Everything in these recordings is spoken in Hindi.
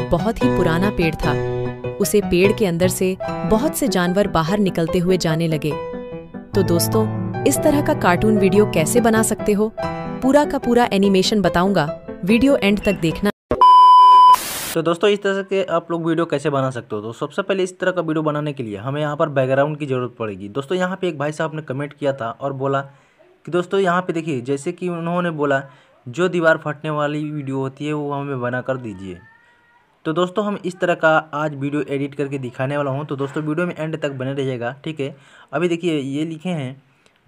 एक बहुत ही पुराना पेड़ था उसे पेड़ के अंदर से बहुत से जानवर बाहर निकलते हुए जाने लगे तो दोस्तों इस तरह का कार्टून वीडियो कैसे बना सकते हो पूरा का पूरा एनिमेशन बताऊंगा वीडियो एंड तक देखना तो दोस्तों इस तरह के आप लोग वीडियो कैसे बना सकते हो तो सबसे पहले इस तरह का वीडियो बनाने के लिए हमें यहाँ पर बैकग्राउंड की ज़रूरत पड़ेगी दोस्तों यहाँ पे एक भाई साहब ने कमेंट किया था और बोला कि दोस्तों यहाँ पे देखिए जैसे कि उन्होंने बोला जो दीवार फटने वाली वीडियो होती है वो हमें बना कर दीजिए तो दोस्तों हम इस तरह का आज वीडियो एडिट करके दिखाने वाला हूँ तो दोस्तों वीडियो में एंड तक बने रहिएगा ठीक है अभी देखिए ये लिखे हैं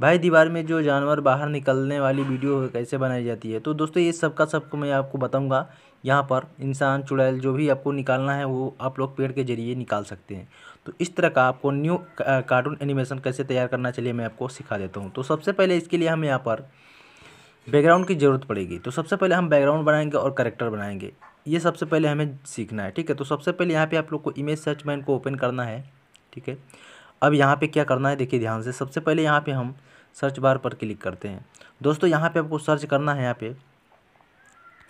भाई दीवार में जो जानवर बाहर निकलने वाली वीडियो कैसे बनाई जाती है तो दोस्तों ये सबका सबको मैं आपको बताऊंगा यहाँ पर इंसान चुड़ैल जो भी आपको निकालना है वो आप लोग पेड़ के जरिए निकाल सकते हैं तो इस तरह का आपको न्यू कार्टून एनिमेशन कैसे तैयार करना चाहिए मैं आपको सिखा देता हूँ तो सबसे पहले इसके लिए हमें यहाँ पर बैकग्राउंड की ज़रूरत पड़ेगी तो सबसे पहले हम बैकग्राउंड बनाएंगे और करेक्टर बनाएंगे ये सबसे पहले हमें सीखना है ठीक है तो सबसे पहले यहाँ पे आप लोग को इमेज सर्च मैन को ओपन करना है ठीक है अब यहाँ पे क्या करना है देखिए ध्यान से सबसे पहले यहाँ पे हम सर्च बार पर क्लिक करते हैं दोस्तों यहाँ पे आपको सर्च करना है यहाँ पे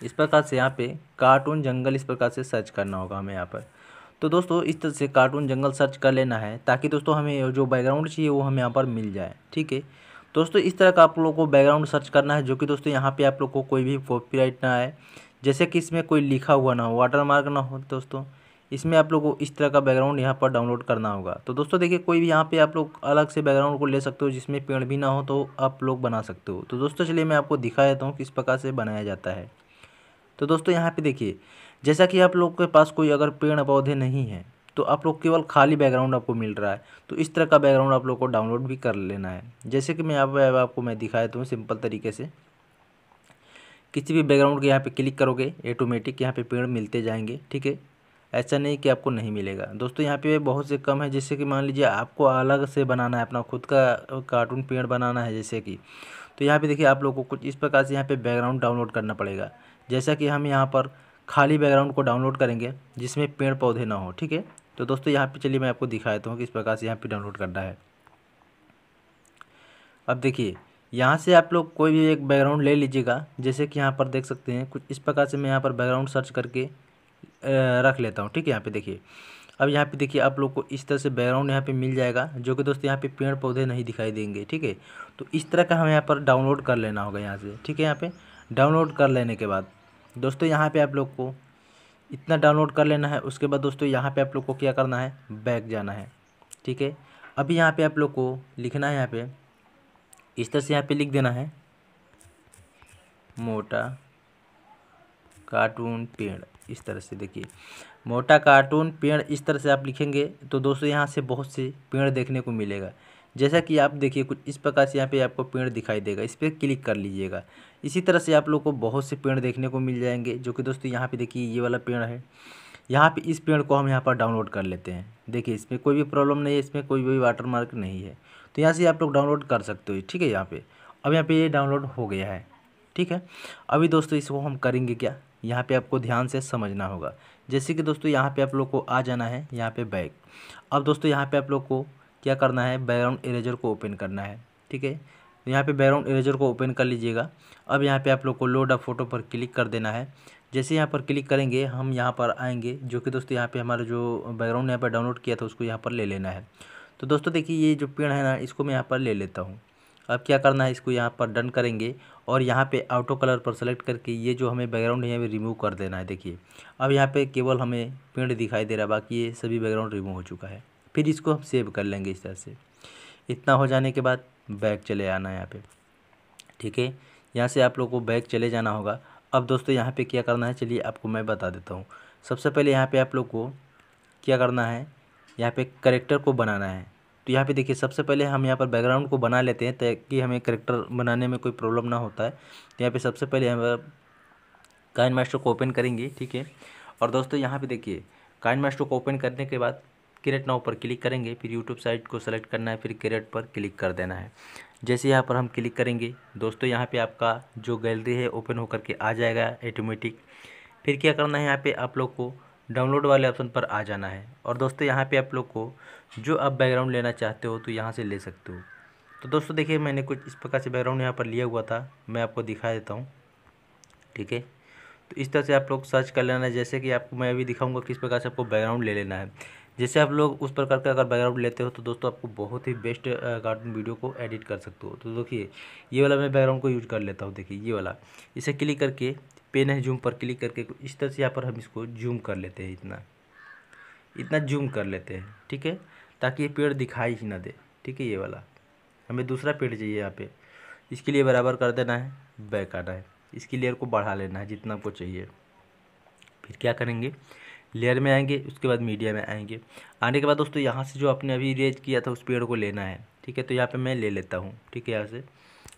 इस प्रकार से यहाँ पे कार्टून जंगल इस प्रकार से सर्च करना होगा हमें यहाँ पर तो दोस्तों इस तरह से कार्टून जंगल सर्च कर लेना है ताकि दोस्तों हमें जो बैकग्राउंड चाहिए वो हमें यहाँ पर मिल जाए ठीक है दोस्तों इस तरह का आप लोगों को बैकग्राउंड सर्च करना है जो कि दोस्तों यहाँ पे आप लोग को कोई भी कॉपीराइट ना आए जैसे कि इसमें कोई लिखा हुआ ना हो वाटरमार्क ना हो दोस्तों इसमें आप लोग को इस तरह का बैकग्राउंड यहाँ पर डाउनलोड करना होगा तो दोस्तों देखिए कोई भी यहाँ पे आप लोग अलग से बैकग्राउंड को ले सकते हो जिसमें पेड़ भी ना हो तो आप लोग बना सकते हो तो दोस्तों चलिए मैं आपको दिखा देता हूँ किस प्रकार से बनाया जाता है तो दोस्तों यहाँ पर देखिए जैसा कि आप लोग के पास कोई अगर पेड़ पौधे नहीं हैं तो आप लोग केवल खाली बैकग्राउंड आपको मिल रहा है तो इस तरह का बैकग्राउंड आप लोग को डाउनलोड भी कर लेना है जैसे कि मैं आपको मैं दिखा देता हूँ सिंपल तरीके से किसी भी बैकग्राउंड के यहाँ पे क्लिक करोगे ऑटोमेटिक यहाँ पे पेड़ मिलते जाएंगे ठीक है ऐसा नहीं कि आपको नहीं मिलेगा दोस्तों यहाँ पे बहुत से कम है जैसे कि मान लीजिए आपको अलग से बनाना है अपना खुद का कार्टून पेड़ बनाना है जैसे कि तो यहाँ पे देखिए आप लोगों को कुछ इस प्रकार से यहाँ पे बैकग्राउंड डाउनलोड करना पड़ेगा जैसा कि हम यहाँ पर खाली बैकग्राउंड को डाउनलोड करेंगे जिसमें पेड़ पौधे ना हो ठीक है तो दोस्तों यहाँ पर चलिए मैं आपको दिखा देता हूँ इस प्रकार से यहाँ पर डाउनलोड करना है अब देखिए यहाँ से आप लोग कोई भी एक बैकग्राउंड ले लीजिएगा जैसे कि यहाँ पर देख सकते हैं कुछ इस प्रकार से मैं यहाँ पर बैकग्राउंड सर्च करके रख लेता हूँ ठीक है यहाँ पे देखिए अब यहाँ पे देखिए आप लोग को इस तरह से बैकग्राउंड यहाँ पे मिल जाएगा जो कि दोस्तों यहाँ पे पेड़ पौधे नहीं दिखाई देंगे ठीक है तो इस तरह का हमें यहाँ पर डाउनलोड कर लेना होगा यहाँ से ठीक है यहाँ पर डाउनलोड कर लेने के बाद दोस्तों यहाँ पर आप लोग को इतना डाउनलोड कर लेना है उसके बाद दोस्तों यहाँ पर आप लोग को क्या करना है बैक जाना है ठीक है अभी यहाँ पर आप लोग को लिखना है यहाँ पर इस तरह से यहाँ पे लिख देना है मोटा कार्टून पेड़ इस तरह से देखिए मोटा कार्टून पेड़ इस तरह से आप लिखेंगे तो दोस्तों यहाँ से बहुत से पेड़ देखने को मिलेगा जैसा कि आप देखिए कुछ इस प्रकार से यहाँ पे आपको पेड़ दिखाई देगा इस पर क्लिक कर लीजिएगा इसी तरह से आप लोग को बहुत से पेड़ देखने को मिल जाएंगे जो कि दोस्तों यहाँ पे देखिए ये वाला पेड़ है यहाँ पे इस पेड़ को हम यहाँ पर डाउनलोड कर लेते हैं देखिए इसमें कोई भी प्रॉब्लम नहीं है इसमें कोई भी वाटर मार्क नहीं है तो यहाँ से आप लोग डाउनलोड कर सकते हो ठीक है यहाँ पे अब यहाँ पे ये डाउनलोड हो गया है ठीक है अभी दोस्तों इसको हम करेंगे क्या यहाँ पे आपको ध्यान से समझना होगा जैसे कि दोस्तों यहाँ पे आप लोग को आ जाना है यहाँ पे बैग अब दोस्तों यहाँ पे आप लोग को क्या करना है बैकग्राउंड इरेजर को ओपन करना है ठीक है यहाँ पे बैकग्राउंड इरेजर को ओपन कर लीजिएगा अब यहाँ पे आप लोग को लोड अप फोटो पर क्लिक कर देना है जैसे यहाँ पर क्लिक करेंगे हम यहाँ पर आएंगे जो कि दोस्तों यहाँ पे हमारा जो बैकग्राउंड यहाँ पर डाउनलोड किया था उसको यहाँ पर ले लेना है तो दोस्तों देखिए ये जो पेड़ है ना इसको मैं यहाँ पर ले लेता हूँ अब क्या करना है इसको यहाँ पर डन करेंगे और यहाँ पे ऑटो कलर पर सेलेक्ट करके ये जो हमें बैकग्राउंड है हमें रिमूव कर देना है देखिए अब यहाँ पे केवल हमें पेड़ दिखाई दे रहा है बाकी ये सभी बैकग्राउंड रिमूव हो चुका है फिर इसको हम सेव कर लेंगे इस तरह से इतना हो जाने के बाद बैग चले आना है यहाँ पर ठीक है यहाँ से आप लोग को बैग चले जाना होगा अब दोस्तों यहाँ पर क्या करना है चलिए आपको मैं बता देता हूँ सबसे पहले यहाँ पर आप लोग को क्या करना है यहाँ पर करेक्टर को बनाना है तो यहाँ पे देखिए सबसे पहले हम यहाँ पर बैकग्राउंड को बना लेते हैं ताकि हमें करेक्टर बनाने में कोई प्रॉब्लम ना होता है तो यहाँ पर सबसे पहले हम काइन मास्टर को ओपन करेंगे ठीक है और दोस्तों यहाँ पर देखिए काइन मास्टर को ओपन करने के बाद क्रिएट नाउ पर क्लिक करेंगे फिर यूट्यूब साइट को सेलेक्ट करना है फिर क्रिएट पर क्लिक कर देना है जैसे यहाँ पर हम क्लिक करेंगे दोस्तों यहाँ पे आपका जो गैलरी है ओपन होकर के आ जाएगा ऑटोमेटिक फिर क्या करना है यहाँ पे आप लोग को डाउनलोड वाले ऑप्शन पर आ जाना है और दोस्तों यहाँ पे आप लोग को जो आप बैकग्राउंड लेना चाहते हो तो यहाँ से ले सकते हो तो दोस्तों देखिए मैंने कुछ इस प्रकार से बैकग्राउंड यहाँ पर लिया हुआ था मैं आपको दिखा देता हूँ ठीक है तो इस तरह से आप लोग सर्च कर लेना है जैसे कि आपको मैं अभी दिखाऊंगा किस प्रकार से आपको बैकग्राउंड ले लेना है जैसे आप लोग उस प्रकार का अगर बैकग्राउंड लेते हो तो दोस्तों आपको बहुत ही बेस्ट कार्टून वीडियो को एडिट कर सकते हो तो देखिए ये वाला मैं बैकग्राउंड को यूज कर लेता हूँ देखिए ये वाला इसे क्लिक करके पेन है जूम पर क्लिक करके इस तरह से यहाँ पर हम इसको जूम कर लेते हैं इतना इतना जूम कर लेते हैं ठीक है ताकि ये पेड़ दिखाई ही ना दे ठीक है ये वाला हमें दूसरा पेड़ चाहिए यहाँ पे इसके लिए बराबर कर देना है बैक आना है इसकी लेयर को बढ़ा लेना है जितना को चाहिए फिर क्या करेंगे लेयर में आएंगे उसके बाद मीडिया में आएंगे आने के बाद दोस्तों यहाँ से जो आपने अभी रेज किया था उस पेड़ को लेना है ठीक है तो यहाँ पे मैं ले लेता हूँ ठीक है यहाँ से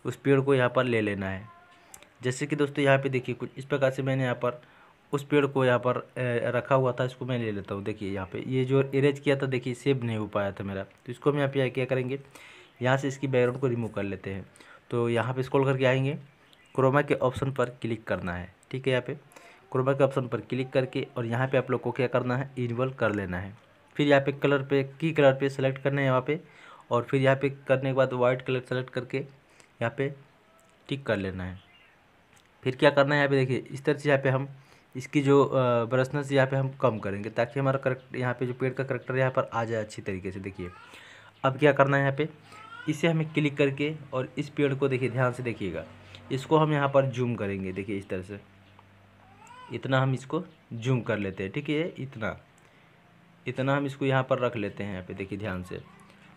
उस पेड़ को यहाँ पर ले लेना है जैसे कि दोस्तों यहाँ पे देखिए कुछ इस प्रकार से मैंने यहाँ पर उस पेड़ को यहाँ पर रखा हुआ था इसको मैं ले लेता हूँ देखिए यहाँ पे ये जो इरेज किया था देखिए सेव नहीं हो पाया था मेरा तो इसको हम यहाँ पे क्या करेंगे यहाँ से इसकी बैकग्राउंड को रिमूव कर लेते हैं तो यहाँ पे स्क्रॉल करके आएंगे क्रोमा के ऑप्शन पर क्लिक करना है ठीक है यहाँ पे क्रोमा के ऑप्शन पर क्लिक करके और यहाँ पर आप लोग को क्या करना है इन्वॉल्व कर लेना है फिर यहाँ पर कलर पर की कलर पर सेलेक्ट करना है यहाँ पर और फिर यहाँ पे करने के बाद वाइट कलर सेलेक्ट करके यहाँ पर टिक कर लेना है फिर क्या करना है यहाँ पे देखिए इस तरह से यहाँ पे हम इसकी जो ब्रशनेस यहाँ पे हम कम करेंगे ताकि हमारा करेक्ट यहाँ पे जो पेड़ का करेक्टर यहाँ पर आ जाए अच्छी तरीके से देखिए अब क्या करना है यहाँ पे इसे हमें क्लिक करके और इस पेड़ को देखिए ध्यान से देखिएगा इसको हम यहाँ पर जूम करेंगे देखिए इस तरह से इतना हम इसको जूम कर लेते हैं ठीक है इतना इतना हम इसको यहाँ पर रख लेते हैं यहाँ पर देखिए ध्यान से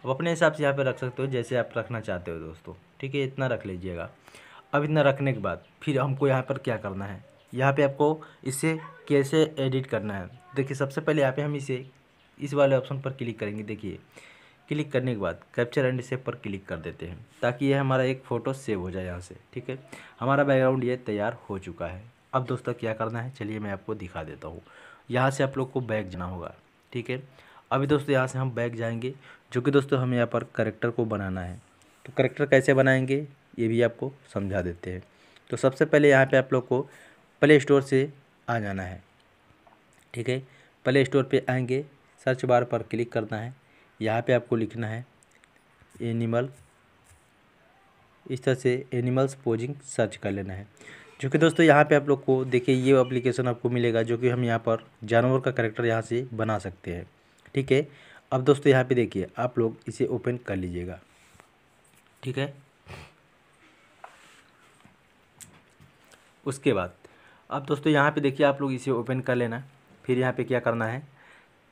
अब अपने हिसाब से यहाँ पर रख सकते हो जैसे आप रखना चाहते हो दोस्तों ठीक है इतना रख लीजिएगा अब इतना रखने के बाद फिर हमको यहाँ पर क्या करना है यहाँ पे आपको इसे कैसे एडिट करना है देखिए सबसे पहले यहाँ पे हम इसे इस वाले ऑप्शन पर क्लिक करेंगे देखिए क्लिक करने के बाद कैप्चर एंड सेव पर क्लिक कर देते हैं ताकि ये हमारा एक फ़ोटो सेव हो जाए यहाँ से ठीक है हमारा बैकग्राउंड ये तैयार हो चुका है अब दोस्तों क्या करना है चलिए मैं आपको दिखा देता हूँ यहाँ से आप लोग को बैग जाना होगा ठीक है अभी दोस्तों यहाँ से हम बैग जाएंगे जो कि दोस्तों हमें यहाँ पर करेक्टर को बनाना है तो करेक्टर कैसे बनाएंगे ये भी आपको समझा देते हैं तो सबसे पहले यहाँ पे आप लोग को प्ले स्टोर से आ जाना है ठीक है प्ले स्टोर पे आएंगे सर्च बार पर क्लिक करना है यहाँ पे आपको लिखना है एनिमल इस तरह से एनिमल्स पोजिंग सर्च कर लेना है जो कि दोस्तों यहाँ पे आप लोग को देखिए ये एप्लीकेशन आपको मिलेगा जो कि हम यहाँ पर जानवर का करेक्टर यहाँ से बना सकते हैं ठीक है अब दोस्तों यहाँ पे देखिए आप लोग इसे ओपन कर लीजिएगा ठीक है उसके बाद अब दोस्तों यहाँ पे देखिए आप लोग इसे ओपन कर लेना फिर यहाँ पे क्या करना है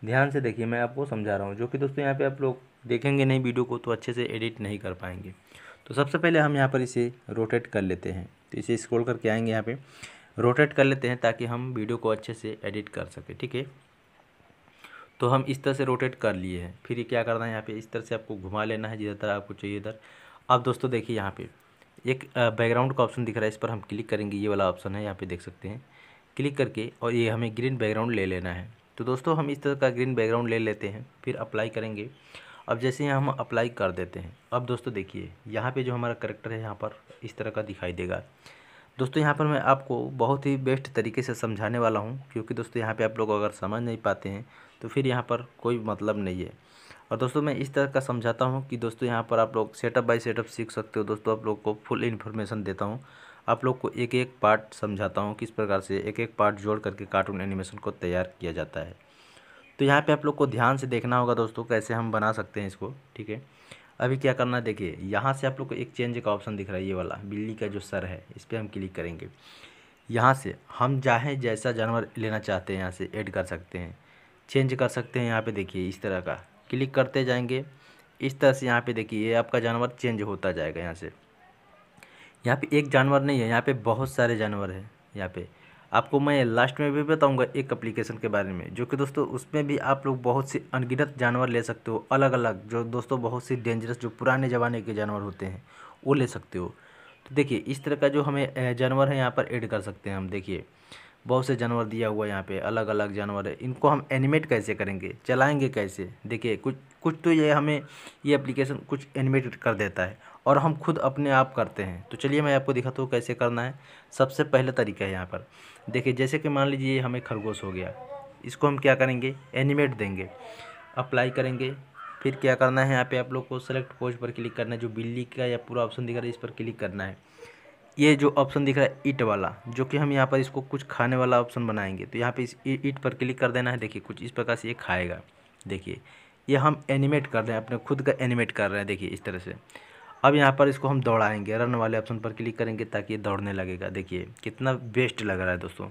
ध्यान से देखिए मैं आपको समझा रहा हूँ जो कि दोस्तों यहाँ पे आप लोग देखेंगे नहीं वीडियो को तो अच्छे से एडिट नहीं कर पाएंगे तो सबसे पहले हम यहाँ पर इसे रोटेट कर लेते हैं तो इसे स्क्रोल करके आएँगे यहाँ पर रोटेट कर लेते हैं ताकि हम वीडियो को अच्छे से एडिट कर सकें ठीक है तो हम इस तरह से रोटेट कर लिए हैं फिर क्या करना है यहाँ पर इस तरह से आपको घुमा लेना है जिधर तरह आपको चाहिए इधर अब दोस्तों देखिए यहाँ पर एक बैकग्राउंड का ऑप्शन दिख रहा है इस पर हम क्लिक करेंगे ये वाला ऑप्शन है यहाँ पे देख सकते हैं क्लिक करके और ये हमें ग्रीन बैकग्राउंड ले लेना है तो दोस्तों हम इस तरह का ग्रीन बैकग्राउंड ले लेते हैं फिर अप्लाई करेंगे अब जैसे हम अप्लाई कर देते हैं अब दोस्तों देखिए यहाँ पर जो हमारा करेक्टर है यहाँ पर इस तरह का दिखाई देगा दोस्तों यहाँ पर मैं आपको बहुत ही बेस्ट तरीके से समझाने वाला हूँ क्योंकि दोस्तों यहाँ पर आप लोग अगर समझ नहीं पाते हैं तो फिर यहाँ पर कोई मतलब नहीं है और दोस्तों मैं इस तरह का समझाता हूँ कि दोस्तों यहाँ पर आप लोग सेटअप बाय सेटअप सीख सकते हो दोस्तों आप लोग को फुल इन्फॉर्मेशन देता हूँ आप लोग को एक एक पार्ट समझाता हूँ किस प्रकार से एक एक पार्ट जोड़ करके कार्टून एनिमेशन को तैयार किया जाता है तो यहाँ पे आप लोग को ध्यान से देखना होगा दोस्तों कैसे हम बना सकते हैं इसको ठीक है अभी क्या करना है देखिए यहाँ से आप लोग को एक चेंज का ऑप्शन दिख रहा है ये वाला बिल्ली का जो सर है इस पर हम क्लिक करेंगे यहाँ से हम चाहें जैसा जानवर लेना चाहते हैं यहाँ से ऐड कर सकते हैं चेंज कर सकते हैं यहाँ पे देखिए इस तरह का क्लिक करते जाएंगे इस तरह से यहाँ पे देखिए ये आपका जानवर चेंज होता जाएगा यहाँ से यहाँ पे एक जानवर नहीं है यहाँ पे बहुत सारे जानवर हैं यहाँ पे आपको मैं लास्ट में भी बताऊँगा एक अप्लीकेशन के बारे में जो कि दोस्तों उसमें भी आप लोग बहुत से अनगिनत जानवर ले सकते हो अलग अलग जो दोस्तों बहुत से डेंजरस जो पुराने ज़माने के जानवर होते हैं वो ले सकते हो तो देखिए इस तरह का जो हमें जानवर है यहाँ पर ऐड कर सकते हैं हम देखिए बहुत से जानवर दिया हुआ है यहाँ पे अलग अलग जानवर है इनको हम एनिमेट कैसे करेंगे चलाएंगे कैसे देखिए कुछ कुछ तो ये हमें ये एप्लीकेशन कुछ एनिमेट कर देता है और हम खुद अपने आप करते हैं तो चलिए मैं आपको दिखाता हूँ कैसे करना है सबसे पहला तरीका है यहाँ पर देखिए जैसे कि मान लीजिए हमें खरगोश हो गया इसको हम क्या करेंगे एनिमेट देंगे अप्लाई करेंगे फिर क्या करना है यहाँ पे आप लोग को सेलेक्ट कोच पर क्लिक करना है जो बिल्ली का या पूरा ऑप्शन दिख रहा है इस पर क्लिक करना है ये जो ऑप्शन दिख रहा है ईट वाला जो कि हम यहाँ पर इसको कुछ खाने वाला ऑप्शन बनाएंगे तो यहाँ पे इस ईट पर क्लिक कर देना है देखिए कुछ इस प्रकार से ये खाएगा देखिए ये हम एनिमेट कर रहे हैं अपने खुद का एनिमेट कर रहे हैं देखिए इस तरह से अब यहाँ पर इसको हम दौड़ाएंगे रन वाले ऑप्शन पर क्लिक करेंगे ताकि ये दौड़ने लगेगा देखिए कितना बेस्ट लग रहा है दोस्तों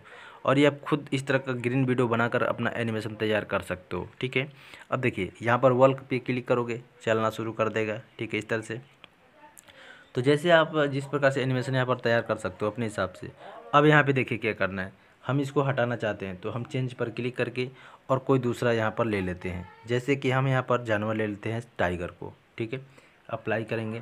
और ये आप खुद इस तरह का ग्रीन वीडियो बनाकर अपना एनिमेशन तैयार कर सकते हो ठीक है अब देखिए यहाँ पर वर्ल्क पे क्लिक करोगे चलना शुरू कर देगा ठीक है इस तरह से तो जैसे आप जिस प्रकार से एनिमेशन यहाँ पर तैयार कर सकते हो अपने हिसाब से अब यहाँ पे देखिए क्या करना है हम इसको हटाना चाहते हैं तो हम चेंज पर क्लिक करके और कोई दूसरा यहाँ पर ले लेते हैं जैसे कि हम यहाँ पर जानवर ले लेते हैं टाइगर को ठीक है अप्लाई करेंगे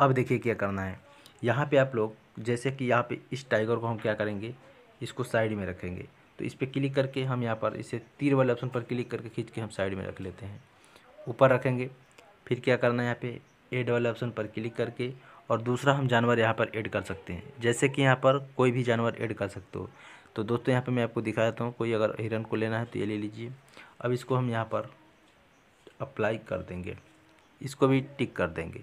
अब देखिए क्या करना है यहाँ पे आप लोग जैसे कि यहाँ पे इस टाइगर को हम क्या करेंगे इसको साइड में रखेंगे तो इस पर क्लिक करके हम यहाँ पर इसे तीर वाले ऑप्शन पर क्लिक करके खींच के हम साइड में रख लेते हैं ऊपर रखेंगे फिर क्या करना है यहाँ पे एड वाले ऑप्शन पर क्लिक करके और दूसरा हम जानवर यहाँ पर ऐड कर सकते हैं जैसे कि यहाँ पर कोई भी जानवर ऐड कर सकते हो तो दोस्तों यहाँ पर मैं आपको दिखा देता हूँ कोई अगर हिरन को लेना है तो ये ले लीजिए अब इसको हम यहाँ पर अप्लाई कर देंगे इसको भी टिक कर देंगे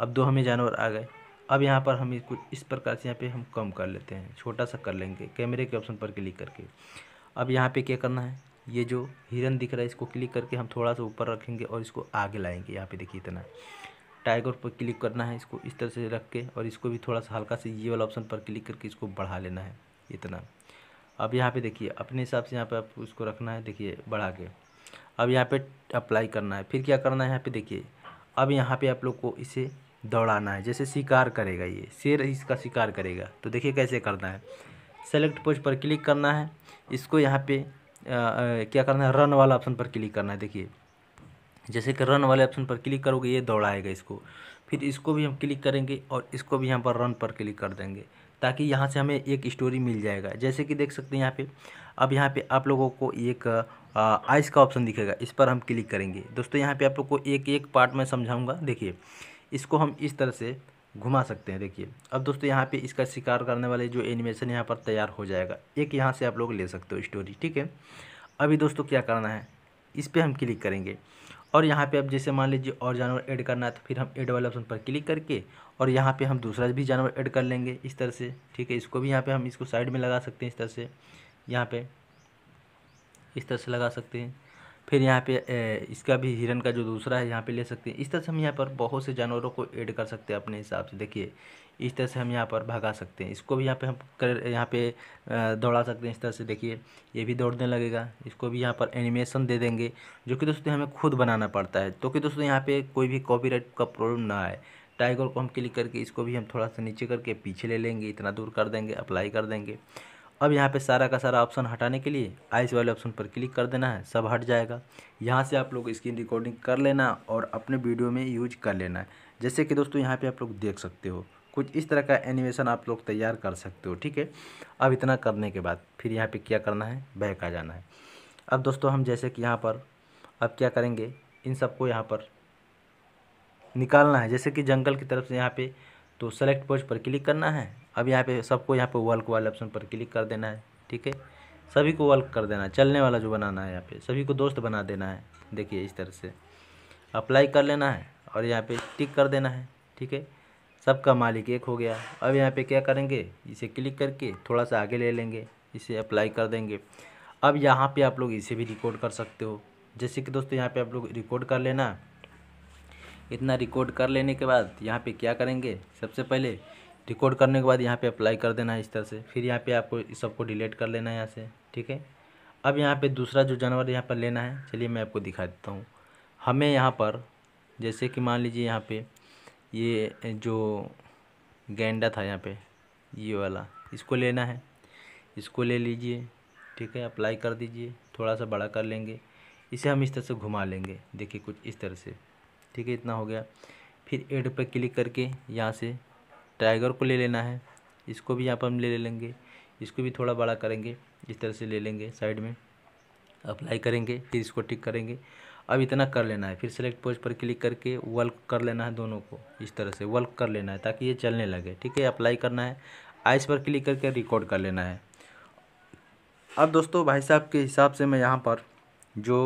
अब दो हमें जानवर आ गए अब यहाँ पर हम इसको इस प्रकार से यहाँ पर हम कम कर लेते हैं छोटा सा कर लेंगे कैमरे के ऑप्शन पर क्लिक करके अब यहाँ पर क्या करना है ये जो हिरन दिख रहा है इसको क्लिक करके हम थोड़ा सा ऊपर रखेंगे और इसको आगे लाएंगे यहाँ पे देखिए इतना टाइगर पर क्लिक करना है इसको इस तरह से रख के और इसको भी थोड़ा सा हल्का से ये वाला ऑप्शन पर क्लिक करके इसको बढ़ा लेना है इतना अब यहाँ पे देखिए अपने हिसाब से यहाँ पे आप उसको रखना है देखिए बढ़ा के अब यहाँ पे अप्लाई करना है फिर क्या करना है यहाँ पे देखिए अब यहाँ पे आप लोग को इसे दौड़ाना है जैसे शिकार करेगा ये शेर इसका शिकार करेगा तो देखिए कैसे करना है सेलेक्ट पोज पर क्लिक करना है इसको यहाँ पर क्या करना है रन वाला ऑप्शन पर क्लिक करना है देखिए जैसे कि रन वाले ऑप्शन पर क्लिक करोगे ये दौड़ाएगा इसको फिर इसको भी हम क्लिक करेंगे और इसको भी यहाँ पर रन पर क्लिक कर देंगे ताकि यहाँ से हमें एक स्टोरी मिल जाएगा जैसे कि देख सकते हैं यहाँ पे अब यहाँ पे आप लोगों को एक आइस का ऑप्शन दिखेगा इस पर हम क्लिक करेंगे दोस्तों यहाँ पे आप लोग को एक एक पार्ट में समझाऊंगा देखिए इसको हम इस तरह से घुमा सकते हैं देखिए अब दोस्तों यहाँ पे इसका शिकार करने वाले जो एनिमेशन यहाँ पर तैयार हो जाएगा एक यहाँ से आप लोग ले सकते हो स्टोरी ठीक है अभी दोस्तों क्या करना है इस पर हम क्लिक करेंगे और यहाँ पे अब जैसे मान लीजिए और जानवर ऐड करना है तो फिर हम ऐड वाले ऑप्शन पर क्लिक करके और यहाँ पे हम दूसरा भी जानवर ऐड कर लेंगे इस तरह से ठीक है इसको भी यहाँ पे हम इसको साइड में लगा सकते हैं इस तरह से यहाँ पे इस तरह से लगा सकते हैं फिर यहाँ पे इसका भी हिरन का जो दूसरा है यहाँ पर ले सकते हैं इस तरह से हम यहाँ पर बहुत से जानवरों को ऐड कर सकते हैं अपने हिसाब से देखिए इस तरह से हम यहाँ पर भगा सकते हैं इसको भी यहाँ पे हम कर यहाँ पे दौड़ा सकते हैं इस तरह से देखिए ये भी दौड़ने लगेगा इसको भी यहाँ पर एनिमेशन दे देंगे जो कि दोस्तों हमें खुद बनाना पड़ता है तो कि दोस्तों यहाँ पे कोई भी कॉपीराइट का प्रॉब्लम ना आए टाइगर को हम क्लिक करके इसको भी हम थोड़ा सा नीचे करके पीछे ले लेंगे इतना दूर कर देंगे अप्लाई कर देंगे अब यहाँ पर सारा का सारा ऑप्शन हटाने के लिए आइस वाले ऑप्शन पर क्लिक कर देना है सब हट जाएगा यहाँ से आप लोग स्क्रीन रिकॉर्डिंग कर लेना और अपने वीडियो में यूज कर लेना है जैसे कि दोस्तों यहाँ पर आप लोग देख सकते हो कुछ इस तरह का एनिमेशन आप लोग तैयार कर सकते हो ठीक है अब इतना करने के बाद फिर यहाँ पे क्या करना है बैक आ जाना है अब दोस्तों हम जैसे कि यहाँ पर अब क्या करेंगे इन सबको यहाँ पर निकालना है जैसे कि जंगल की तरफ से यहाँ पे तो सेलेक्ट पोज पर क्लिक करना है अब यहाँ पे सबको यहाँ पे वर्क वाले ऑप्शन पर क्लिक कर देना है ठीक है सभी को वर्क कर देना है चलने वाला जो बनाना है यहाँ पे सभी को दोस्त बना देना है देखिए इस तरह से अप्लाई कर लेना है और यहाँ पे टिक कर देना है ठीक है सबका मालिक एक हो गया अब यहाँ पे क्या करेंगे इसे क्लिक करके थोड़ा सा आगे ले लेंगे इसे अप्लाई कर देंगे अब यहाँ पे आप लोग इसे भी रिकॉर्ड कर सकते हो जैसे कि दोस्तों यहाँ पे आप लोग रिकॉर्ड कर लेना इतना रिकॉर्ड कर लेने के बाद यहाँ पे क्या करेंगे सबसे पहले रिकॉर्ड करने के बाद यहाँ पे अप्लाई कर देना है इस तरह से फिर यहाँ पे आपको सबको डिलीट कर लेना है यहाँ से ठीक है अब यहाँ पे दूसरा जो जानवर यहाँ पर लेना है चलिए मैं आपको दिखा देता हूँ हमें यहाँ पर जैसे कि मान लीजिए यहाँ पर ये जो गेंडा था यहाँ पे ये वाला इसको लेना है इसको ले लीजिए ठीक है अप्लाई कर दीजिए थोड़ा सा बड़ा कर लेंगे इसे हम इस तरह से घुमा लेंगे देखिए कुछ इस तरह से ठीक है इतना हो गया फिर एड पर क्लिक करके यहाँ से टाइगर को ले लेना है इसको भी यहाँ पर हम ले ले लेंगे इसको भी थोड़ा बड़ा करेंगे इस तरह से ले लेंगे साइड में अप्लाई करेंगे फिर इसको टिक करेंगे अब इतना कर लेना है फिर सेलेक्ट पोज पर क्लिक करके वर्क कर लेना है दोनों को इस तरह से वर्क कर लेना है ताकि ये चलने लगे ठीक है अप्लाई करना है आइस पर क्लिक करके रिकॉर्ड कर लेना है अब दोस्तों भाई साहब के हिसाब से मैं यहाँ पर जो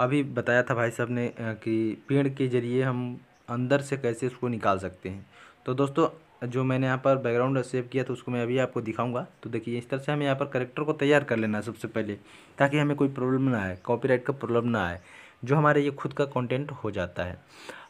अभी बताया था भाई साहब ने कि पेड़ के ज़रिए हम अंदर से कैसे उसको निकाल सकते हैं तो दोस्तों जो मैंने यहाँ पर बैकग्राउंड सेव किया तो उसको मैं अभी आपको दिखाऊंगा तो देखिए इस तरह से हमें यहाँ पर करेक्टर को तैयार कर लेना है सबसे पहले ताकि हमें कोई प्रॉब्लम ना आए कॉपीराइट का प्रॉब्लम ना आए जो हमारे ये खुद का कंटेंट हो जाता है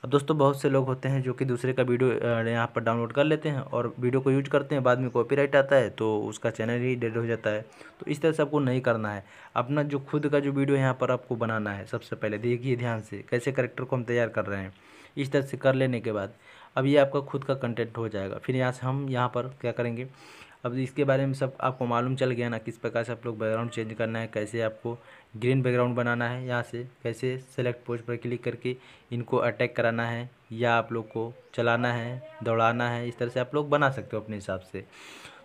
अब दोस्तों बहुत से लोग होते हैं जो कि दूसरे का वीडियो यहाँ पर डाउनलोड कर लेते हैं और वीडियो को यूज करते हैं बाद में कॉपीराइट आता है तो उसका चैनल ही डेड हो जाता है तो इस तरह से आपको नहीं करना है अपना जो खुद का जो वीडियो यहाँ पर आपको बनाना है सबसे पहले देखिए ध्यान से कैसे करेक्टर को हम तैयार कर रहे हैं इस तरह से कर लेने के बाद अब ये आपका खुद का कंटेंट हो जाएगा फिर यहाँ से हम यहाँ पर क्या करेंगे अब इसके बारे में सब आपको मालूम चल गया ना किस प्रकार से आप लोग बैकग्राउंड चेंज करना है कैसे आपको ग्रीन बैकग्राउंड बनाना है यहाँ से कैसे सेलेक्ट पोस्ट पर क्लिक करके इनको अटैक कराना है या आप लोग को चलाना है दौड़ाना है इस तरह से आप लोग बना सकते हो अपने हिसाब से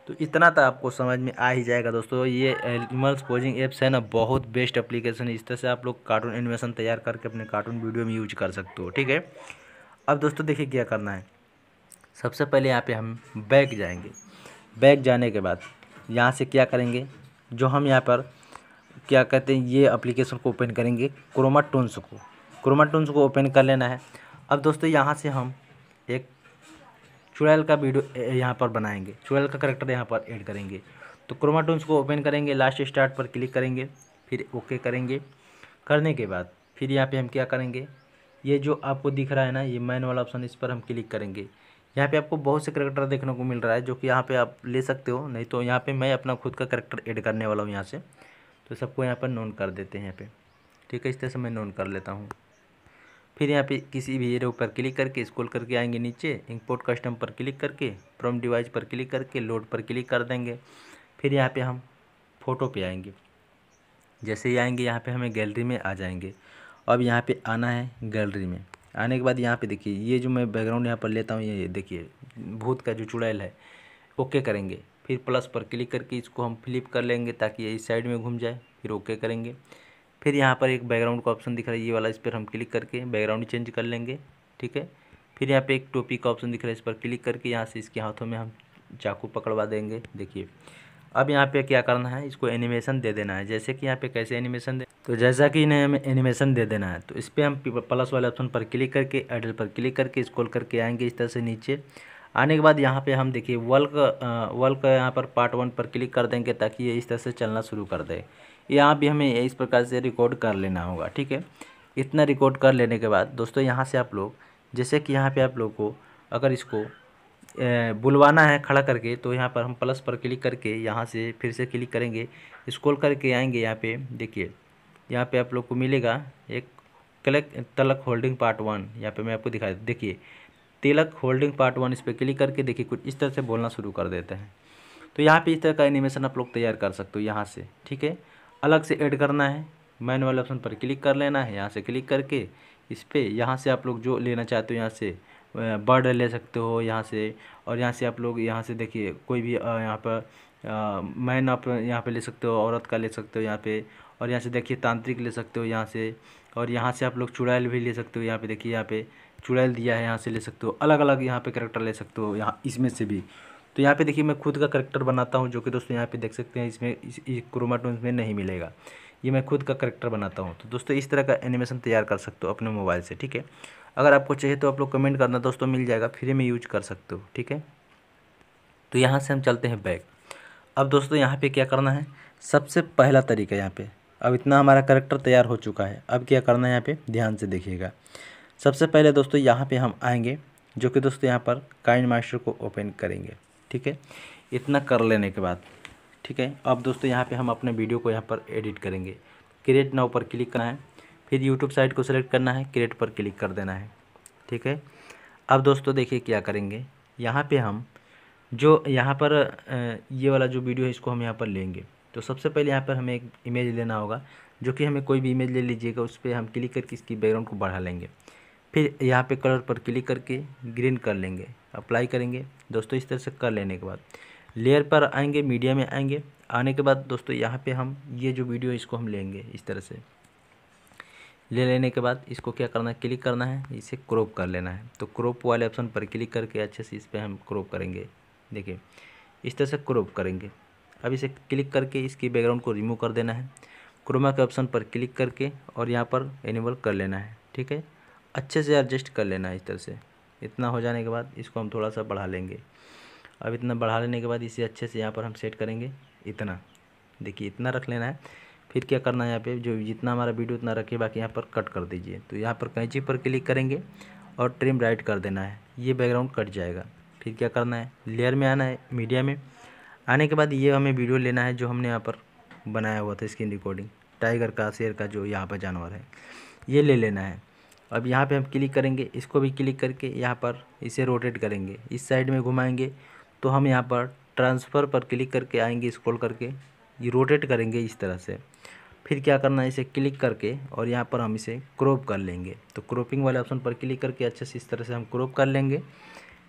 तो इतना तो आपको समझ में आ ही जाएगा दोस्तों ये एनिमल्स पोजिंग एप्स है ना बहुत बेस्ट एप्लीकेशन है इस तरह से आप लोग कार्टून एनिमेशन तैयार करके अपने कार्टून वीडियो में यूज कर सकते हो ठीक है अब दोस्तों देखिए क्या करना है सबसे पहले यहाँ पे हम बैक जाएंगे बैग जाने के बाद यहाँ से क्या करेंगे जो हम यहाँ पर क्या कहते हैं ये एप्लीकेशन को ओपन करेंगे क्रोमा टून्स को क्रोमा टून्स को ओपन कर लेना है अब दोस्तों यहाँ से हम एक चुड़ैल का वीडियो यहाँ पर बनाएंगे चुड़ैल का करेक्टर यहाँ पर ऐड करेंगे तो क्रोमा टून्स को ओपन करेंगे लास्ट स्टार्ट पर क्लिक करेंगे फिर ओके करेंगे करने के बाद फिर यहाँ पे हम क्या करेंगे ये जो आपको दिख रहा है ना ये मैन वाला ऑप्शन इस पर हम क्लिक करेंगे यहाँ पे आपको बहुत से करेक्टर देखने को मिल रहा है जो कि यहाँ पे आप ले सकते हो नहीं तो यहाँ पे मैं अपना खुद का करेक्टर ऐड करने वाला हूँ यहाँ से तो सबको यहाँ पर नोन कर देते हैं यहाँ पे ठीक है इस तरह से मैं नोन कर लेता हूँ फिर यहाँ पे किसी भी एरो पर क्लिक करके स्कोल करके आएंगे नीचे इंपोर्ट कस्टम पर क्लिक करके प्रोम डिवाइस पर क्लिक करके लोड पर क्लिक कर देंगे फिर यहाँ पर हम फ़ोटो पर आएँगे जैसे ही आएँगे यहाँ पर हमें गैलरी में आ जाएंगे अब यहाँ पर आना है गैलरी में आने के बाद यहाँ पे देखिए ये जो मैं बैकग्राउंड यहाँ पर लेता हूँ ये देखिए भूत का जो चुड़ैल है ओके करेंगे फिर प्लस पर क्लिक करके इसको हम फ्लिप कर लेंगे ताकि ये इस साइड में घूम जाए फिर ओके करेंगे फिर यहाँ पर एक बैकग्राउंड का ऑप्शन दिख रहा है ये वाला इस पर हम क्लिक करके बैकग्राउंड चेंज कर लेंगे ठीक है फिर यहाँ पर एक टोपी का ऑप्शन दिख रहा है इस पर क्लिक करके यहाँ से इसके हाथों में हम चाकू पकड़वा देंगे देखिए अब यहाँ पे क्या करना है इसको एनिमेशन दे देना है जैसे कि यहाँ पे कैसे एनिमेशन दे तो जैसा कि इन्हें हमें एनिमेशन दे देना है तो इस पर हम प्लस वाले ऑप्शन पर क्लिक करके एडल पर क्लिक करके स्क्रॉल करके आएंगे इस तरह से नीचे आने के बाद यहाँ पे हम देखिए वर्ल्क वर्ल्क यहाँ पर पार्ट वन पर क्लिक कर देंगे ताकि ये इस तरह से चलना शुरू कर दे यहाँ भी हमें इस प्रकार से रिकॉर्ड कर लेना होगा ठीक है इतना रिकॉर्ड कर लेने के बाद दोस्तों यहाँ से आप लोग जैसे कि यहाँ पर आप लोग को अगर इसको बुलवाना है खड़ा करके तो यहाँ पर हम प्लस पर क्लिक करके यहाँ से फिर से क्लिक करेंगे स्क्रॉल करके आएंगे यहाँ पे देखिए यहाँ पे आप लोग को मिलेगा एक क्लिक तलक होल्डिंग पार्ट वन यहाँ पे मैं आपको दिखा देखिए तिलक होल्डिंग पार्ट वन इस पर क्लिक करके देखिए कुछ इस तरह से बोलना शुरू कर देते हैं तो यहाँ पर इस तरह का एनिमेशन आप लोग तैयार कर सकते हो यहाँ से ठीक है अलग से एड करना है मैनुअल वाले ऑप्शन पर क्लिक कर लेना है यहाँ से क्लिक करके इस पर यहाँ से आप लोग जो लेना चाहते हो यहाँ से बर्ड ले सकते हो यहाँ से और यहाँ से आप लोग यहाँ से देखिए कोई भी यहाँ पर मैन आप यहाँ पे ले सकते हो औरत का ले सकते हो यहाँ पे और यहाँ से देखिए तांत्रिक ले सकते हो यहाँ से और यहाँ से आप लोग चुड़ैल भी ले सकते हो यहाँ पे देखिए यहाँ पे चुड़ैल दिया है यहाँ से ले सकते हो अलग अलग यहाँ पे करेक्टर ले सकते हो यहाँ इसमें से भी तो यहाँ पे देखिए मैं खुद का करेक्टर बनाता हूँ जो कि दोस्तों यहाँ पे देख सकते हैं इसमें इस, इस क्रोमाटोन में नहीं मिलेगा ये मैं खुद का करेक्टर बनाता हूँ तो दोस्तों इस तरह का एनिमेशन तैयार कर सकते हो अपने मोबाइल से ठीक है अगर आपको चाहिए तो आप लोग कमेंट करना दोस्तों मिल जाएगा फ्री में यूज कर सकते हो ठीक है तो यहाँ से हम चलते हैं बैग अब दोस्तों यहाँ पे क्या करना है सबसे पहला तरीका यहाँ पे अब इतना हमारा करेक्टर तैयार हो चुका है अब क्या करना है यहाँ पे ध्यान से देखिएगा सबसे पहले दोस्तों यहाँ पे हम आएंगे जो कि दोस्तों यहाँ पर काइंड मास्टर को ओपन करेंगे ठीक है इतना कर लेने के बाद ठीक है अब दोस्तों यहाँ पे हम अपने वीडियो को यहाँ पर एडिट करेंगे क्रिएट नाउ पर क्लिक करना है फिर यूट्यूब साइट को सिलेक्ट करना है क्रिएट पर क्लिक कर देना है ठीक है अब दोस्तों देखिए क्या करेंगे यहाँ पे हम जो यहाँ पर ये वाला जो वीडियो है इसको हम यहाँ पर लेंगे तो सबसे पहले यहाँ पर हमें एक इमेज लेना होगा जो कि हमें कोई भी इमेज ले लीजिएगा उस पर हम क्लिक करके इसकी बैकग्राउंड को बढ़ा लेंगे फिर यहाँ पे कलर पर क्लिक करके ग्रीन कर लेंगे अप्लाई करेंगे दोस्तों इस तरह से कर लेने के बाद लेयर पर आएंगे मीडिया में आएंगे आने के बाद दोस्तों यहाँ पे हम ये जो वीडियो इसको हम लेंगे इस तरह से ले लेने के बाद इसको क्या करना है क्लिक करना है इसे क्रॉप कर लेना है तो क्रॉप वाले ऑप्शन पर क्लिक करके अच्छे से इस पर हम क्रॉप करेंगे देखिए इस तरह से क्रॉप करेंगे अब इसे क्लिक करके इसकी बैकग्राउंड को रिमूव कर देना है क्रोमा के ऑप्शन पर क्लिक करके और यहाँ पर एनेबल कर लेना है ठीक है अच्छे से एडजस्ट कर लेना है इस तरह से इतना हो जाने के बाद इसको हम थोड़ा सा बढ़ा लेंगे अब इतना बढ़ा लेने के बाद इसे अच्छे से यहाँ पर हम सेट करेंगे इतना देखिए इतना रख लेना है फिर क्या करना है यहाँ पे जो जितना हमारा वीडियो उतना रखिए बाकी यहाँ पर कट कर दीजिए तो यहाँ पर कैंची पर क्लिक करेंगे और ट्रिम राइट कर देना है ये बैकग्राउंड कट जाएगा फिर क्या करना है लेयर में आना है मीडिया में आने के बाद ये हमें वीडियो लेना है जो हमने यहाँ पर बनाया हुआ था स्क्रीन रिकॉर्डिंग टाइगर का शेर का जो यहाँ पर जानवर है ये ले लेना है अब यहाँ पर हम क्लिक करेंगे इसको भी क्लिक करके यहाँ पर इसे रोटेट करेंगे इस साइड में घुमाएँगे तो हम यहाँ पर ट्रांसफ़र पर क्लिक करके आएंगे स्क्रॉल करके ये रोटेट करेंगे इस तरह से फिर क्या करना है इसे क्लिक करके और यहाँ पर हम इसे क्रॉप कर लेंगे तो क्रॉपिंग वाले ऑप्शन पर क्लिक करके अच्छे से इस तरह से हम क्रॉप कर लेंगे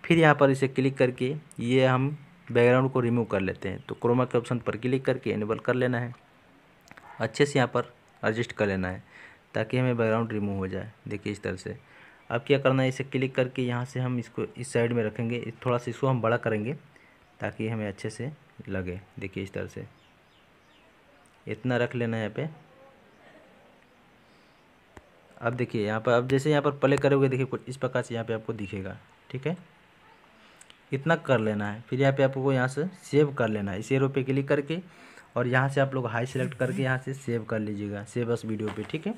फिर यहाँ पर इसे क्लिक करके ये हम बैकग्राउंड को रिमूव कर लेते हैं तो क्रोमा के ऑप्शन पर क्लिक करके इनेबल कर लेना है अच्छे से यहाँ पर एडजस्ट कर लेना है ताकि हमें बैकग्राउंड रिमूव हो जाए देखिए इस तरह से अब क्या करना है इसे क्लिक करके यहाँ से हम इसको इस साइड में रखेंगे थोड़ा सा इसको हम बड़ा करेंगे ताकि हमें अच्छे से लगे देखिए इस तरह से इतना रख लेना है यहाँ पे अब देखिए यहाँ पर अब जैसे यहाँ पर प्ले करोगे देखिए कुछ इस प्रकार से यहाँ पे आपको दिखेगा ठीक है इतना कर लेना है फिर यहाँ पे आपको यहाँ से सेव कर लेना है इस रो पे क्लिक करके और यहाँ से आप लोग हाई सेलेक्ट करके यहाँ से सेव कर लीजिएगा सेव बस वीडियो पे ठीक है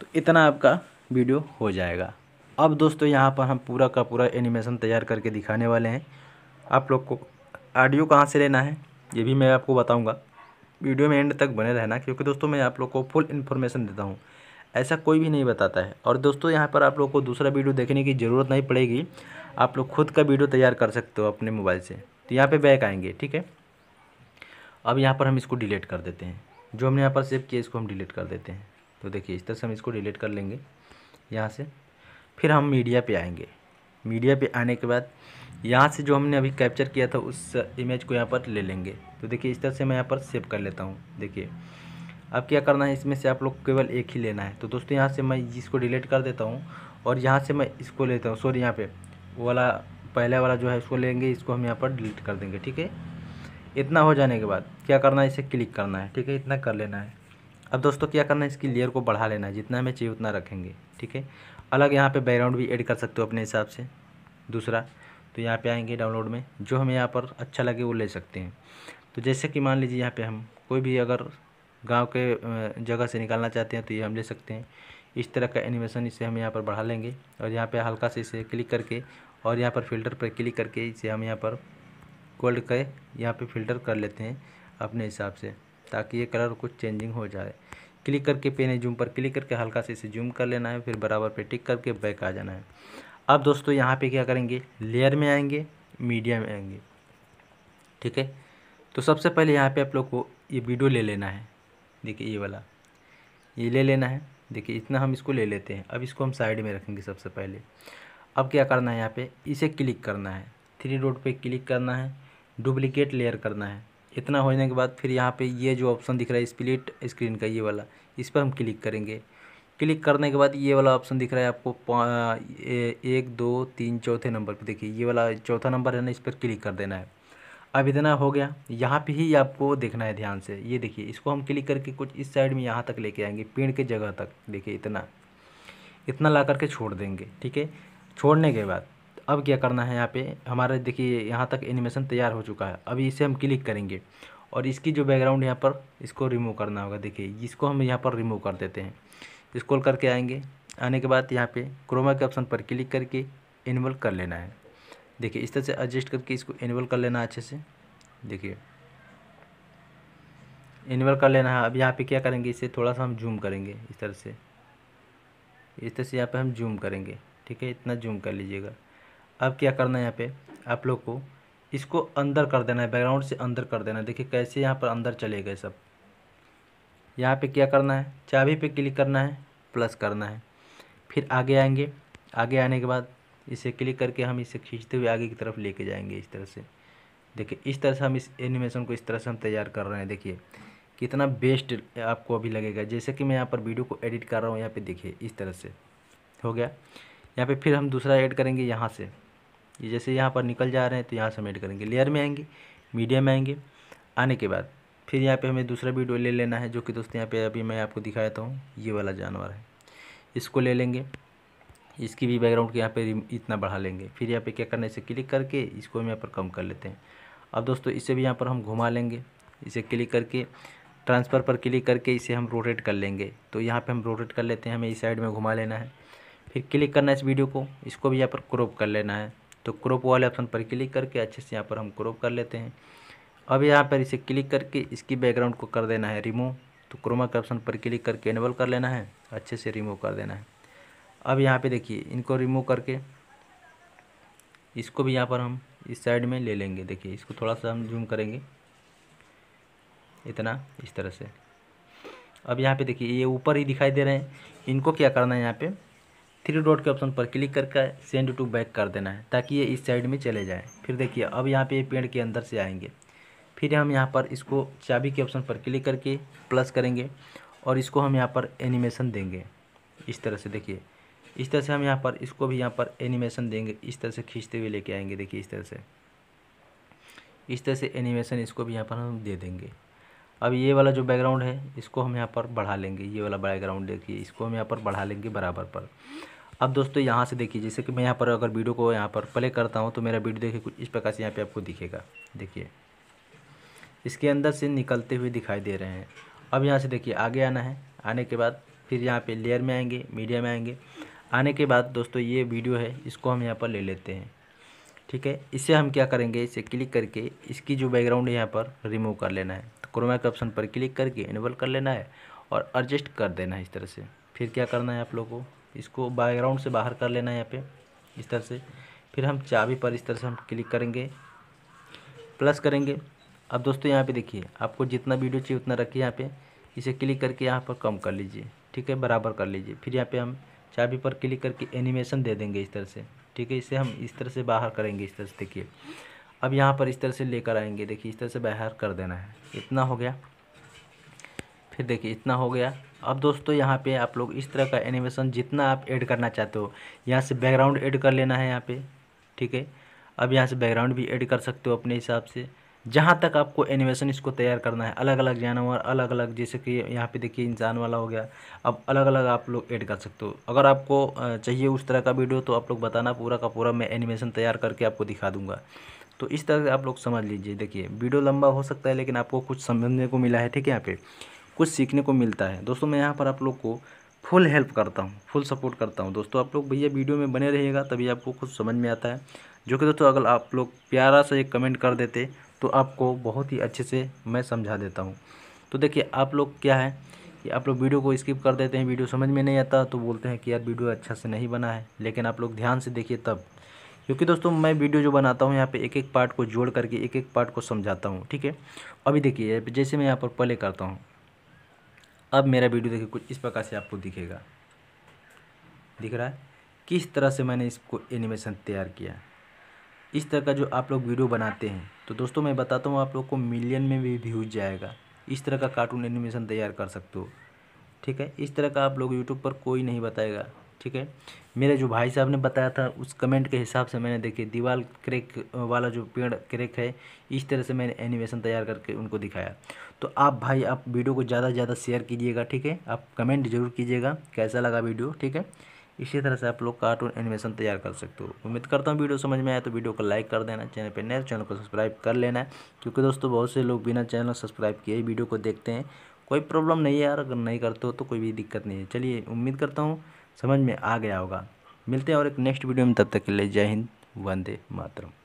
तो इतना आपका वीडियो हो जाएगा अब दोस्तों यहाँ पर हम पूरा का पूरा एनिमेशन तैयार करके दिखाने वाले हैं आप लोग को ऑडियो कहाँ से लेना है ये भी मैं आपको बताऊँगा वीडियो में एंड तक बने रहना क्योंकि दोस्तों मैं आप लोग को फुल इन्फॉर्मेशन देता हूँ ऐसा कोई भी नहीं बताता है और दोस्तों यहाँ पर आप लोग को दूसरा वीडियो देखने की ज़रूरत नहीं पड़ेगी आप लोग खुद का वीडियो तैयार कर सकते हो अपने मोबाइल से तो यहाँ पर बैक आएंगे ठीक है अब यहाँ पर हम इसको डिलीट कर देते हैं जो हमने यहाँ पर सेव किया इसको हम डिलीट कर देते हैं तो देखिए इस तरह से हम इसको डिलीट कर लेंगे यहाँ से फिर हम मीडिया पे आएंगे मीडिया पे आने के बाद यहाँ से जो हमने अभी कैप्चर किया था उस इमेज को यहाँ पर ले लेंगे तो देखिए इस तरह से मैं यहाँ पर सेव कर लेता हूँ देखिए अब क्या करना है इसमें से आप लोग केवल एक ही लेना है तो दोस्तों यहाँ से मैं इसको डिलीट कर देता हूँ और यहाँ से मैं इसको लेता हूँ सॉरी यहाँ पर वाला पहला वाला जो है इसको लेंगे इसको हम यहाँ पर डिलीट कर देंगे ठीक है इतना हो जाने के बाद क्या करना है इसे क्लिक करना है ठीक है इतना कर लेना है अब दोस्तों क्या करना है इसकी लेयर को बढ़ा लेना है जितना हमें चाहिए उतना रखेंगे ठीक है अलग यहाँ पे बैकग्राउंड भी ऐड कर सकते हो अपने हिसाब से दूसरा तो यहाँ पे आएंगे डाउनलोड में जो हमें यहाँ पर अच्छा लगे वो ले सकते हैं तो जैसे कि मान लीजिए यहाँ पे हम कोई भी अगर गांव के जगह से निकालना चाहते हैं तो ये हम ले सकते हैं इस तरह का एनिमेशन इसे हम यहाँ पर बढ़ा लेंगे और यहाँ पर हल्का से इसे क्लिक करके और यहाँ पर फ़िल्टर पर क्लिक करके इसे हम यहाँ पर कोल्ड कर यहाँ पर फ़िल्टर कर लेते हैं अपने हिसाब से ताकि ये कलर कुछ चेंजिंग हो जाए क्लिक करके पेन है जूम पर क्लिक करके हल्का से इसे जूम कर लेना है फिर बराबर पे टिक करके बैक आ जाना है अब दोस्तों यहाँ पे क्या करेंगे लेयर में आएंगे मीडिया में आएंगे ठीक है तो सबसे पहले यहाँ पे आप लोग को ये वीडियो ले लेना है देखिए ये वाला ये ले लेना है देखिए इतना हम इसको ले लेते हैं अब इसको हम साइड में रखेंगे सबसे पहले अब क्या करना है यहाँ पर इसे क्लिक करना है थ्री रोड पर क्लिक करना है डुप्लीकेट लेयर करना है इतना हो जाने के बाद फिर यहाँ पे ये जो ऑप्शन दिख रहा है स्प्लिट स्क्रीन का ये वाला इस पर हम क्लिक करेंगे क्लिक करने के बाद ये वाला ऑप्शन दिख रहा है आपको ए, एक दो तीन चौथे नंबर पे देखिए ये वाला चौथा नंबर है ना इस पर क्लिक कर देना है अब इतना हो गया यहाँ पे ही आपको देखना है ध्यान से ये देखिए इसको हम क्लिक करके कुछ इस साइड में यहाँ तक लेके आएंगे पेड़ के जगह तक देखिए इतना इतना ला करके छोड़ देंगे ठीक है छोड़ने के बाद अब क्या करना है यहाँ पे हमारा देखिए यहाँ तक एनिमेशन तैयार हो चुका है अभी इसे हम क्लिक करेंगे और इसकी जो बैकग्राउंड यहाँ पर इसको रिमूव करना होगा देखिए इसको हम यहाँ पर रिमूव कर देते हैं स्क्रॉल करके आएंगे आने के बाद यहाँ पे क्रोमा के ऑप्शन पर क्लिक करके इनेबल कर लेना है देखिए इस तरह से एडजस्ट करके इसको इनेबल कर लेना अच्छे से देखिए इनेबल कर लेना है अब यहाँ पे क्या करेंगे इसे थोड़ा सा हम जूम करेंगे इस तरह से इस तरह से यहाँ पे हम जूम करेंगे ठीक है इतना जूम कर लीजिएगा अब क्या करना है यहाँ पे आप लोग को इसको अंदर कर देना है बैकग्राउंड से अंदर कर देना है देखिए कैसे यहाँ पर अंदर चले गए सब यहाँ पे क्या करना है चाबी पे क्लिक करना है प्लस करना है फिर आगे आएंगे आगे आने के बाद इसे क्लिक करके हम इसे खींचते हुए आगे की तरफ लेके जाएंगे इस तरह से देखिए इस तरह से हम इस एनिमेशन को इस तरह से हम तैयार कर रहे हैं देखिए कितना बेस्ट आपको अभी लगेगा जैसे कि मैं यहाँ पर वीडियो को एडिट कर रहा हूँ यहाँ पे देखिए इस तरह से हो गया यहाँ पे फिर हम दूसरा ऐड करेंगे यहाँ से ये जैसे यहाँ पर निकल जा रहे हैं तो यहाँ से सबमिट करेंगे लेयर में आएंगे मीडियम में आएंगे आने के बाद फिर यहाँ पे हमें दूसरा वीडियो ले लेना है जो कि दोस्तों यहाँ पे अभी मैं आपको दिखाया था हूँ ये वाला जानवर है इसको ले लेंगे इसकी भी बैकग्राउंड के यहाँ पर इतना बढ़ा लेंगे फिर यहाँ पर क्या करना है इसे क्लिक करके इसको हम यहाँ पर कम कर लेते हैं अब दोस्तों इसे भी यहाँ पर हम घुमा लेंगे इसे क्लिक करके ट्रांसफ़र पर क्लिक करके इसे हम रोटेट कर लेंगे तो यहाँ पे हम रोटेट कर लेते हैं हमें इस साइड में घुमा लेना है फिर क्लिक करना है इस वीडियो को इसको भी यहाँ पर क्रॉप कर लेना है तो क्रॉप वाले ऑप्शन पर क्लिक करके अच्छे से यहाँ पर हम क्रॉप कर लेते हैं अब यहाँ पर इसे क्लिक करके इसकी बैकग्राउंड को कर देना है रिमूव तो क्रोमा के ऑप्शन पर क्लिक करके इनेबल कर लेना है अच्छे से रिमूव कर देना है अब यहाँ पे देखिए इनको रिमूव करके इसको भी यहाँ पर हम इस साइड में ले लेंगे देखिए इसको थोड़ा सा हम जूम करेंगे इतना इस तरह से अब यहाँ पे देखिए ये ऊपर ही दिखाई दे रहे हैं इनको क्या करना है यहाँ पर थ्री डॉट के ऑप्शन पर क्लिक करके सेंड टू बैक कर देना है ताकि ये इस साइड में चले जाएँ फिर देखिए अब यहाँ पे पेड़ के अंदर से आएंगे फिर हम यहाँ पर इसको चाबी के ऑप्शन पर क्लिक करके प्लस करेंगे और इसको हम यहाँ पर एनिमेशन देंगे इस तरह से देखिए इस तरह से हम यहाँ पर इसको भी यहाँ पर एनिमेशन देंगे इस तरह से खींचते हुए लेके आएंगे देखिए इस तरह से इस तरह से एनिमेशन इसको भी यहाँ पर हम दे देंगे अब ये वाला जो बैकग्राउंड है इसको हम यहाँ पर बढ़ा लेंगे ये वाला बैकग्राउंड देखिए इसको हम यहाँ पर बढ़ा लेंगे बराबर पर अब दोस्तों यहाँ से देखिए जैसे कि मैं यहाँ पर अगर वीडियो को यहाँ पर प्ले करता हूँ तो मेरा वीडियो देखिए कुछ इस प्रकार से यहाँ पे आपको दिखेगा देखिए इसके अंदर से निकलते हुए दिखाई दे रहे हैं अब यहाँ से देखिए आगे आना है आने के बाद फिर यहाँ पे लेयर में आएंगे मीडिया में आएंगे आने के बाद दोस्तों ये वीडियो है इसको हम यहाँ पर ले लेते हैं ठीक है इसे हम क्या करेंगे इसे क्लिक करके इसकी जो बैकग्राउंड है यहाँ पर रिमूव कर लेना है तो क्रोमा के ऑप्शन पर क्लिक करके इनेबल कर लेना है और एडजस्ट कर देना है इस तरह से फिर क्या करना है आप लोगों को इसको बैकग्राउंड से बाहर कर लेना है यहाँ पे इस तरह से फिर हम चाबी पर इस तरह से हम क्लिक करेंगे प्लस करेंगे अब दोस्तों यहाँ पे देखिए आपको जितना वीडियो चाहिए उतना रखिए यहाँ पे इसे क्लिक करके यहाँ पर कम कर लीजिए ठीक है बराबर कर लीजिए फिर यहाँ पे हम चाबी पर क्लिक करके एनिमेशन दे देंगे इस तरह से ठीक है इसे हम इस तरह से बाहर करेंगे इस तरह से देखिए अब यहाँ पर इस तरह से लेकर आएंगे देखिए इस तरह से बाहर कर देना है इतना हो गया फिर देखिए इतना हो गया अब दोस्तों यहाँ पे आप लोग इस तरह का एनिमेशन जितना आप ऐड करना चाहते हो यहाँ से बैकग्राउंड ऐड कर लेना है यहाँ पे ठीक है अब यहाँ से बैकग्राउंड भी ऐड कर सकते हो अपने हिसाब से जहाँ तक आपको एनिमेशन इसको तैयार करना है अलग अलग जानवर अलग अलग जैसे कि यहाँ पे देखिए इंसान वाला हो गया अब अलग अलग आप लोग ऐड कर सकते हो अगर आपको चाहिए उस तरह का वीडियो तो आप लोग बताना पूरा का पूरा मैं एनिमेशन तैयार करके आपको दिखा दूँगा तो इस तरह से आप लोग समझ लीजिए देखिए वीडियो लंबा हो सकता है लेकिन आपको कुछ समझने को मिला है ठीक है यहाँ पर कुछ सीखने को मिलता है दोस्तों मैं यहाँ पर आप लोग को फुल हेल्प करता हूँ फुल सपोर्ट करता हूँ दोस्तों आप लोग भैया वीडियो में बने रहिएगा तभी आपको कुछ समझ में आता है जो कि दोस्तों अगर आप लोग प्यारा सा एक कमेंट कर देते तो आपको बहुत ही अच्छे से मैं समझा देता हूँ तो देखिए आप लोग क्या है कि आप लोग वीडियो को स्किप कर देते हैं वीडियो समझ में नहीं आता तो बोलते हैं कि यार वीडियो अच्छा से नहीं बना है लेकिन आप लोग ध्यान से देखिए तब क्योंकि दोस्तों मैं वीडियो जो बनाता हूँ यहाँ पे एक एक पार्ट को जोड़ करके एक एक पार्ट को समझाता हूँ ठीक है अभी देखिए जैसे मैं यहाँ पर पहले करता हूँ अब मेरा वीडियो देखिए कुछ इस प्रकार से आपको दिखेगा दिख रहा है किस तरह से मैंने इसको एनिमेशन तैयार किया इस तरह का जो आप लोग वीडियो बनाते हैं तो दोस्तों मैं बताता हूँ आप लोग को मिलियन में भी व्यूज जाएगा इस तरह का कार्टून एनिमेशन तैयार कर सकते हो ठीक है इस तरह का आप लोग यूट्यूब पर कोई नहीं बताएगा ठीक है मेरे जो भाई साहब ने बताया था उस कमेंट के हिसाब से मैंने देखे दीवार क्रेक वाला जो पेड़ क्रेक है इस तरह से मैंने एनिमेशन तैयार करके उनको दिखाया तो आप भाई आप वीडियो को ज़्यादा से ज़्यादा शेयर कीजिएगा ठीक है आप कमेंट जरूर कीजिएगा कैसा लगा वीडियो ठीक है इसी तरह से आप लोग कार्टून एनिमेशन तैयार कर सकते हो उम्मीद करता हूँ वीडियो समझ में आया तो वीडियो को लाइक कर देना चैनल पर नए चैनल को सब्सक्राइब कर लेना है क्योंकि दोस्तों बहुत से लोग बिना चैनल सब्सक्राइब किए वीडियो को देखते हैं कोई प्रॉब्लम नहीं है यार अगर नहीं करते हो तो कोई भी दिक्कत नहीं है चलिए उम्मीद करता हूँ समझ में आ गया होगा मिलते हैं और एक नेक्स्ट वीडियो में तब तक के लिए जय हिंद वंदे मातरम